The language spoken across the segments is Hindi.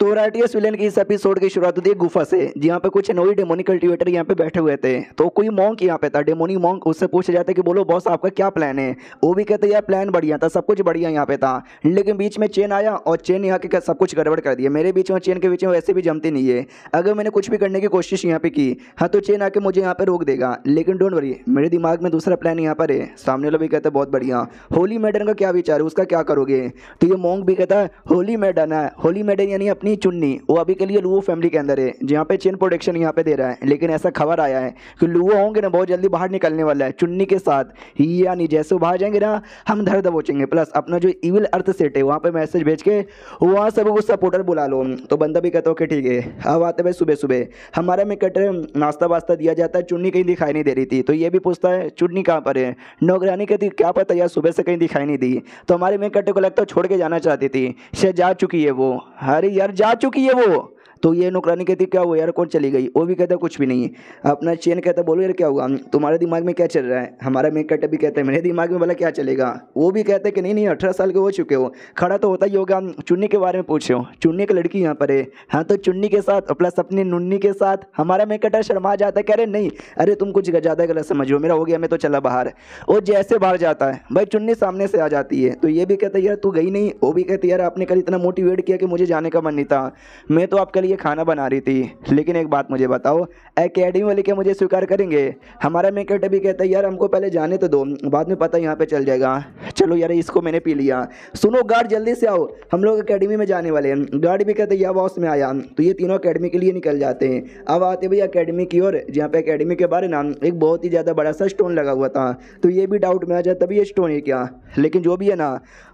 तो राइटियस विलेन की इस एपिसोड की शुरुआत होती है गुफा से जहाँ पे कुछ नोई डेमोनी कल्टिवेटर यहाँ पे बैठे हुए थे तो कोई मॉन्क यहाँ पे था डेमोनी मॉन्क उससे पूछे जाते कि बोलो बॉस आपका क्या प्लान है वो भी कहते यार प्लान बढ़िया था सब कुछ बढ़िया यहाँ पे था लेकिन बीच में चेन आया और चेन यहाँ के सब कुछ गड़बड़ कर दिया मेरे बीच में चेन के बीच में वैसे भी जमती नहीं है अगर मैंने कुछ भी करने की कोशिश यहाँ पे की हाँ तो चेन आके मुझे यहाँ पे रोक देगा लेकिन डोंट वरी मेरे दिमाग में दूसरा प्लान यहाँ पर है सामने वाले भी कहते बहुत बढ़िया होली मैडन का क्या विचार है उसका क्या करोगे तो ये मोंग भी कहता है होली मैडन है होली मैडन यानी अपने अपनी चुन्नी वो अभी के लिए लुओ फैमिली के अंदर है जहाँ पे चेन प्रोटेक्शन यहाँ पे दे रहा है लेकिन ऐसा खबर आया है कि लुओ होंगे ना बहुत जल्दी बाहर निकलने वाला है चुन्नी के साथ ही यानी जैसे वो बाहर जाएंगे ना हम धर दबोचेंगे प्लस अपना जो इविल अर्थ सेट है वहाँ पर मैसेज भेज के वहाँ सब कुछ सपोर्टर बुला लो तो बंदा भी कहता हो कि ठीक है अब आते भाई सुबह सुबह हमारे में कट नाश्ता वास्ता दिया जाता है चुन्नी कहीं दिखाई नहीं दे रही थी तो ये भी पूछता है चुन्नी कहाँ पर है नौकरानी कहती क्या पता यार सुबह से कहीं दिखाई नहीं दी तो हमारे में कट को लगता है छोड़ के जाना चाहती थी शायद जा चुकी है वो अरे यार जा चुकी है वो तो ये नौकरानी कहती क्या हुआ यार कौन चली गई वो भी कहता कुछ भी नहीं है अपना चेन कहता बोलो यार क्या हुआ तुम्हारे दिमाग में क्या चल रहा है हमारा मेकअट भी कहता है मेरे दिमाग में भला क्या चलेगा वो भी कहता है कि नहीं नहीं अठारह साल के हो चुके हो खड़ा तो होता ही होगा चुन्नी के बारे में पूछे हो चुन्नी की लड़की यहाँ पर है हाँ तो चुन्नी के साथ प्लस अपनी नुन्नी के साथ हमारा कटर शर्मा जाता है कह रहे नहीं अरे तुम कुछ ज़्यादा गलत समझो मेरा हो गया मैं तो चला बाहर और जैसे बाहर जाता है भाई चुन्नी सामने से आ जाती है तो ये भी कहता है यार तू गई नहीं वो भी कहती यार आपने कल इतना मोटिवेट किया कि मुझे जाने का मन नहीं था मैं तो आप लिए लिए खाना बना रही थी लेकिन एक बात मुझे बताओ एकेडमी वाले क्या मुझे स्वीकार करेंगे हमारा मेकेट भी कहता है यार हमको पहले जाने तो दो बाद में पता यहाँ पे चल जाएगा चलो यार इसको मैंने पी लिया सुनो गार्ड जल्दी से आओ हम लोग अकेडमी में जाने वाले हैं गार्ड भी कहते यार बॉस में आया तो ये तीनों अकेडमी के लिए निकल जाते हैं अब आते भाई अकेडमी की ओर जहाँ पे अकेडमी के बारे में एक बहुत ही ज़्यादा बड़ा सा स्टोन लगा हुआ था तो ये भी डाउट में आ जाता भी ये स्टोन है क्या लेकिन जो भी है ना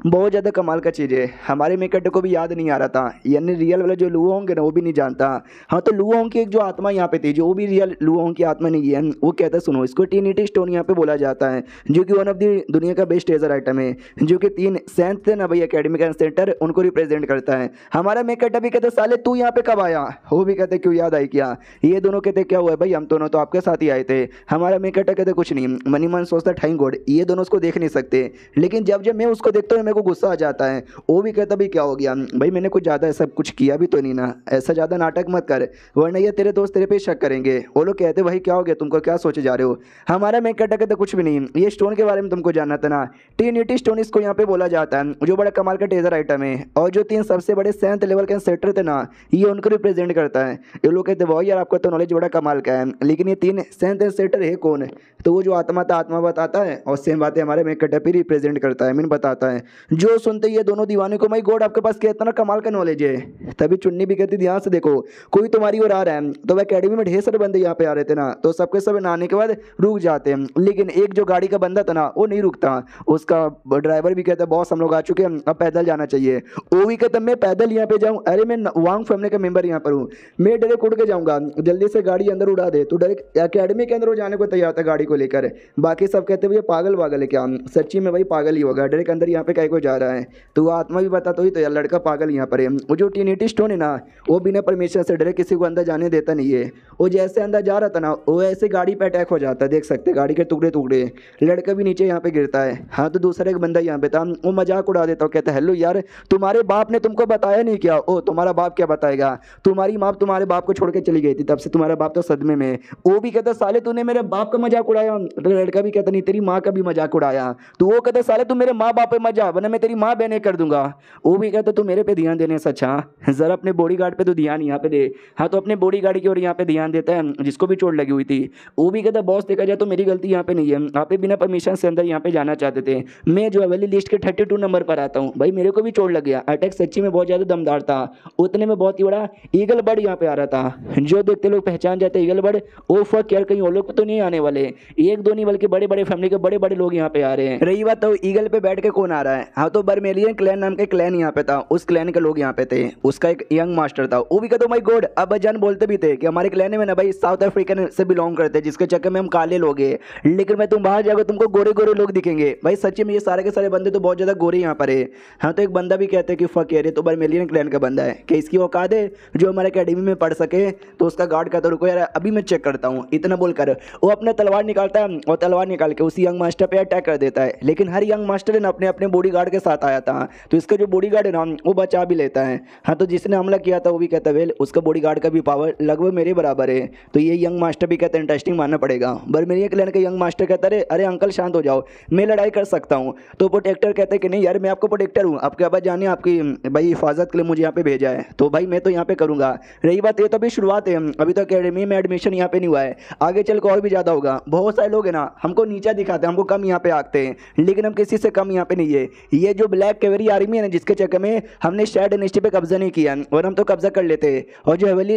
बहुत ज़्यादा कमाल का चीज़ है हमारे मेकेट को भी याद नहीं आ रहा था यानी रियल वाले जो लोग होंगे ना वो भी भी नहीं जानता हाँ तो लुओं की एक जो आत्मा यहाँ पे थी जो भी रियल लुओं की आत्मा नहीं है वो कहता है सुनो इसको टीनिटी स्टोन यहाँ पे बोला जाता है जो कि वन ऑफ दी दुनिया का बेस्ट एजर आइटम है जो कि तीन सेंथ नबई अकेडमी का सेंटर उनको रिप्रेजेंट करता है हमारा मेकट अभी कहते साले तू यहाँ पे कब आया वो भी कहते क्यों याद आई क्या ये दोनों कहते क्या हुआ भाई हम दोनों तो आपके साथ ही आए थे हमारा मेकट कहते कुछ नहीं मनी मन सोचता ठाई गोड ये दोनों उसको देख नहीं सकते लेकिन जब जब मैं उसको देखता हूँ मेरे को गुस्सा आ जाता है वो भी कहता भाई क्या हो गया भाई मैंने कुछ ज़्यादा ऐसा कुछ किया भी तो नहीं ना ऐसा ऐसा ज़्यादा नाटक मत कर वरना ये तेरे दोस्त तेरे पे शक करेंगे वो लोग कहते हैं भाई क्या हो गया तुमको क्या सोचे जा रहे हो हमारा मेन कटक तो कुछ भी नहीं ये स्टोन के बारे में तुमको जानना था ना टीन यूनिटी स्टोन इसको यहाँ पे बोला जाता है जो बड़ा कमाल का टेजर आइटम है और जो तीन सबसे बड़े सेवंथ लेवल के सेटर थे ना ये उनको रिप्रेजेंट करता है ये लोग कहते भाई यार आपका तो नॉलेज बड़ा कमाल का है लेकिन ये तीन सेवंथ सेटर है कौन तो वो जो आत्मा था आत्मा बताता है और सेम बातें हमारे मेन कटक ही रिप्रेजेंट करता है मीन बताता है जो सुनते ये दोनों दीवाने को मई गोड आपके पास कहता ना कमाल का नॉलेज है तभी चुन्नी भी कहती ध्यान से देखो कोई तुम्हारी ओर आ रहा है तो वह अकेडमी में ढेर सारे बंदे यहाँ पे आ रहे थे ना तो सबके सब नहाने के बाद रुक जाते हैं लेकिन एक जो गाड़ी का बंदा था ना वो नहीं रुकता उसका ड्राइवर भी कहता है बॉस हम लोग आ चुके हैं अब पैदल जाना चाहिए वो भी कहता मैं पैदल यहाँ पे जाऊँ अरे मैं वांग फैमिली का मेम्बर यहाँ पर हूँ मैं डायरेक्ट उड़ के जाऊँगा जल्दी से गाड़ी अंदर उड़ा दे तो डायरेक्ट अकेडमी के अंदर वो जाने को तैयार था गाड़ी को लेकर बाकी सब कहते भैया पागल वागल है क्या सच्ची में भाई पागल ही होगा डायरेक्ट अंदर यहाँ पे कहीं को जा रहा है तो आत्मा भी बताता तो हुई तो यार लड़का पागल यहाँ पर है वो जो टीनिटी स्टोन है ना वो बिना परमिशन से डरे किसी को अंदर जाने देता नहीं है वो जैसे अंदर जा रहा था ना वो ऐसे गाड़ी पर अटैक हो जाता है देख सकते हैं गाड़ी के टुकड़े टुकड़े लड़का भी नीचे यहाँ पे गिरता है हाँ तो दूसरा एक बंदा यहाँ पे था वो मजाक उड़ा देता हूँ कहता है हेलो यार तुम्हारे बाप ने तुमको बताया नहीं क्या ओ तुम्हारा बाप क्या बताएगा तुम्हारी माँ तुम्हारे बाप को छोड़ के चली गई थी तब से तुम्हारा बाप तो सदमे में वो भी कहता साले तूने मेरे बाप का मजाक उड़ाया तो लड़का भी कहता नहीं तेरी माँ का भी मजाक उड़ाया तो वो कहता साले तुम मेरे माँ बाप पे मजा वरना मैं तेरी माँ बहने कर दूंगा वो भी कहता तू मेरे पे ध्यान देने से अच्छा ज़रा अपने बॉडी गार्ड पर तो ध्यान यहाँ पे दे हाँ तो अपने बॉडी गार्ड की ओर यहाँ पे ध्यान देता है जिसको भी चोट लगी हुई थी वो भी कहता बॉस देखा जाए तो मेरी गलती यहाँ पे नहीं है आप पे बिना परमिशन से अंदर यहाँ पे जाना चाहते थे मैं जो अवेली लिस्ट के थर्टी टू नंबर पर आता हूँ भाई मेरे को भी चोट लग गया अटैक सच्ची में बहुत ज़्यादा दमदार था उतने में बहुत ही बड़ा ईगल बर्ड यहाँ पे आ रहा था जो देखते लोग पहचान जाते ईगल बर्ड ओ फक यार कहीं और लोग तो नहीं आने वाले एक दो नहीं बल्कि बड़े बड़े फैमिली के बड़े बड़े लोग यहाँ पे आ रहे हैं रही बात तो ईगल पे बैठ के कौन आ रहा है हाँ तो बर्मेलियन क्लैन नाम के क्लैन यहाँ पे था उस क्लैन के लोग यहाँ पे थे उसका एक यंग मास्टर था वो भी कहते माई गोड अब जान बोलते भी थे कि हमारे क्लैन में ना भाई साउथ अफ्रीकन से बिलोंग करते हैं जिसके चक्कर में हम काले लोग हैं लेकिन मैं तुम बाहर जाकर तुमको गोरे गोरे लोग दिखेंगे भाई सच्ची में ये सारे के सारे बंदे तो बहुत ज़्यादा गोरे यहाँ पर है हाँ तो एक बंदा भी कहते हैं कि फक यार ये तो बर्मेलियन क्लैन का बंदा है कि इसकी औकात है जो हमारे अकेडमी में पढ़ सके तो उसका गार्ड कहता तो रुको यार अभी मैं चेक करता हूँ इतना बोलकर वो अपना तलवार निकालता है और तलवार निकाल के उसी यंग मास्टर पर अटैक कर देता है लेकिन हर यंग मास्टर ने ना अपने अपने बॉडी के साथ आया था तो इसका जो बॉडी है ना वो बचा भी लेता है हाँ तो जिसने हमला किया था वो भी तवेल उसका बॉडी गार्ड का भी पावर लगभग मेरे बराबर है तो ये यंग मास्टर भी कहते हैं इंटरेस्टिंग मानना पड़ेगा बर मेरी एक लड़का यंग मास्टर कहता है अरे अंकल शांत हो जाओ मैं लड़ाई कर सकता हूँ तो प्रोटेक्टर कहते हैं कि नहीं यार मैं आपको प्रोटेक्टर हूँ आपके अब जाने आपकी भाई हिफाजत के लिए मुझे यहाँ पे भेजा है तो भाई मैं तो यहाँ पे करूँगा रही बात ये तो अभी शुरुआत है अभी तो अकेडमी में एडमिशन यहाँ पे नहीं हुआ है आगे चल और भी ज़्यादा होगा बहुत सारे लोग हैं ना हमको नीचा दिखाते हैं हमको कम यहाँ पे आते हैं लेकिन हम किसी से कम यहाँ पे नहीं है ये जो ब्लैक कैवरी आर्मी है ना जिसके चक्कर में हमने शेड एनएसटी पर कब्जा नहीं किया और हम तो कब्जा कर लेते हैं और जो हवेली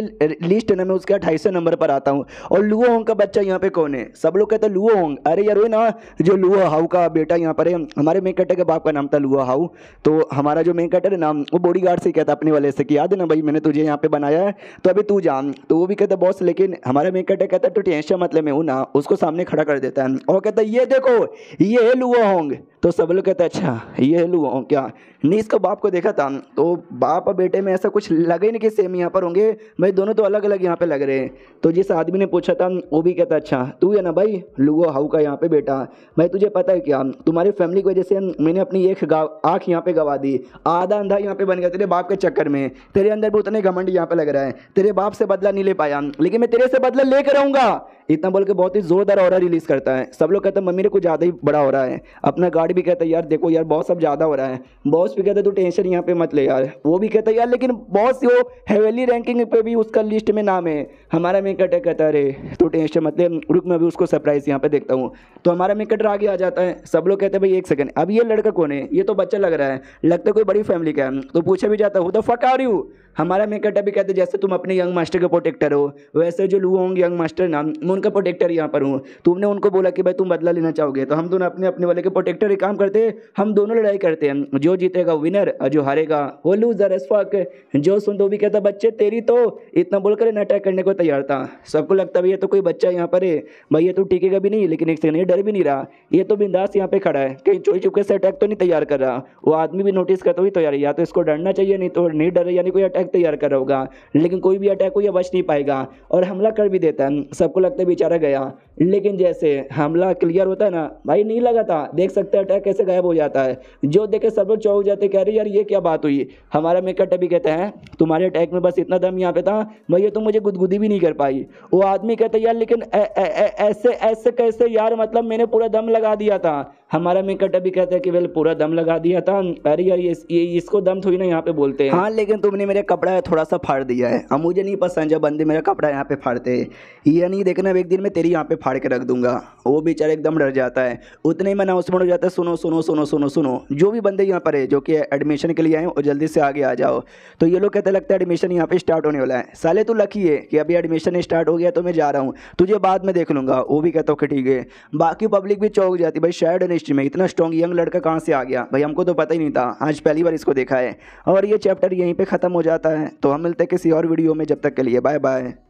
लिस्ट है ना मैं उसके अट्ठाईसवें नंबर पर आता हूँ और लुओ होंग का बच्चा यहाँ पे कौन है सब लोग कहते हैं लुओ होंग अरे यार वही ना जो लुओ हाउ का बेटा यहाँ पर है हमारे मेन कैटर के बाप का नाम था लुओ हाउ तो हमारा जो मेन कैटर है ना वो बॉडी से कहता अपने वाले से कि याद है ना भाई मैंने तुझे यहाँ पे बनाया है तो अभी तू जान तो वो भी कहता बॉस लेकिन हमारे मेन कैटर कहता तो टेंशन मतलब मैं हूँ ना उसको सामने खड़ा कर देता है और कहता ये देखो ये है लुओ होंग तो सब लोग कहते अच्छा ये है लुओ होंग क्या नहीं इसको बाप को देखा था तो बाप और बेटे में ऐसा कुछ लगे नहीं कि सेम यहाँ पर होंगे भाई दोनों तो अलग अलग यहाँ पे लग रहे हैं तो जिस आदमी ने पूछा था वो भी कहता अच्छा तू है ना भाई लुगो हाउ का यहाँ पे बेटा भाई तुझे पता है क्या तुम्हारी फैमिली की वजह से मैंने अपनी एक आँख यहाँ पे गवा दी आधा अंधा यहाँ पे बन गया तेरे बाप के चक्कर में तेरे अंदर भी उतने घमंड यहाँ पे लग रहा है तेरे बाप से बदला नहीं ले पाया लेकिन मैं तेरे से बदला लेकर आऊँगा इतना बोल के बहुत ही जोरदार और रिलीज करता है सब लोग कहते हैं मम्मी ने कुछ ज़्यादा ही बड़ा हो रहा है अपना गार्ड भी कहता है यार देखो यार बहुत सब ज़्यादा हो रहा है बॉस भी कहता है तू टेंशन यहाँ पे मत ले यार वो भी कहता है यार लेकिन बॉस वो हेवेली रैंकिंग पे भी उसका लिस्ट में नाम है हमारा मेकटर कहता अरे तो टेंशन मतलब रुक मैं भी उसको सरप्राइज़ यहाँ पे देखता हूँ तो हमारा मेकटर आगे आ जाता है सब लोग कहते हैं भाई एक सेकंड अब ये लड़का कौन है ये तो बच्चा लग रहा है लगता है कोई बड़ी फैमिली का है तो पूछा भी जाता हूँ तो फट आ रही हूँ हमारा मेकर अभी कहते हैं जैसे तुम अपने यंग मास्टर के प्रोटेक्टर हो वैसे जो लू होंगे यंग मास्टर ना मैं उनका प्रोटेक्टर यहाँ पर हूँ तुमने उनको बोला कि भाई तुम बदला लेना चाहोगे तो हम दोनों अपने अपने वाले के प्रोटेक्टर ही काम करते हैं हम दोनों लड़ाई करते हैं जो जीतेगा विनर और जो हारेगा वो लूजर एस फक जो सुन तो भी कहता बच्चे तेरी तो इतना बोलकर अटैक करने को तैयार था सबको लगता भैया तो कोई बच्चा यहाँ पर है भाई ये तो टिकेगा भी नहीं लेकिन एक सेकंड ये डर भी नहीं रहा ये तो बिंदास यहाँ पे खड़ा है कहीं चोरी चुपके से अटैक तो नहीं तैयार कर रहा वो आदमी भी नोटिस करता हुई तैयार तो या तो इसको डरना चाहिए नहीं तो नहीं डर यानी कोई अटैक अटैक तैयार कर रहा होगा लेकिन कोई भी अटैक को यह बच नहीं पाएगा और हमला कर भी देता है सबको लगता है बेचारा गया लेकिन जैसे हमला क्लियर होता है ना भाई नहीं लगा था देख सकते अटैक कैसे गायब हो जाता है जो देखे सब लोग चौक जाते कह रहे यार ये क्या बात हुई हमारा मेकअट अभी कहते हैं तुम्हारे अटैक में बस इतना दम यहाँ पे था भैया तुम तो मुझे गुदगुदी भी नहीं कर पाई वो आदमी कहते यार लेकिन ऐसे ऐसे कैसे यार मतलब मैंने पूरा दम लगा दिया था हमारा मेकअप अभी कहता है कि वेल पूरा दम लगा दिया था अरे यार ये, ये इसको दम थोड़ी ना यहाँ पे बोलते हैं हाँ लेकिन तुमने मेरा कपड़ा थोड़ा सा फाड़ दिया है अब मुझे नहीं पसंद जब बंदे मेरा कपड़ा यहाँ पे फाड़ते हैं ये नहीं देखना अब एक दिन मैं तेरी यहाँ पे फाड़ के रख दूंगा वो बेचारा एकदम डर जाता है उतने में अनाउंसमेंट हो जाता है सुनो सुनो सुनो सुनो सुनो जो भी बंदे यहाँ पर है जो कि एडमिशन के लिए आए और जल्दी से आगे आ जाओ तो ये लोग कहते लगता है एडमिशन यहाँ पे स्टार्ट होने वाला है साले तो लकी है कि अभी एडमिशन स्टार्ट हो गया तो मैं जा रहा हूँ तुझे बाद में देख लूँगा वो भी कहता हूँ कि ठीक है बाकी पब्लिक भी चौक जाती भाई शायद केमिस्ट्री में इतना स्ट्रॉन्ग यंग लड़का कहाँ से आ गया भाई हमको तो पता ही नहीं था आज पहली बार इसको देखा है और ये चैप्टर यहीं पर ख़त्म हो जाता है तो हम मिलते हैं किसी और वीडियो में जब तक के लिए बाय बाय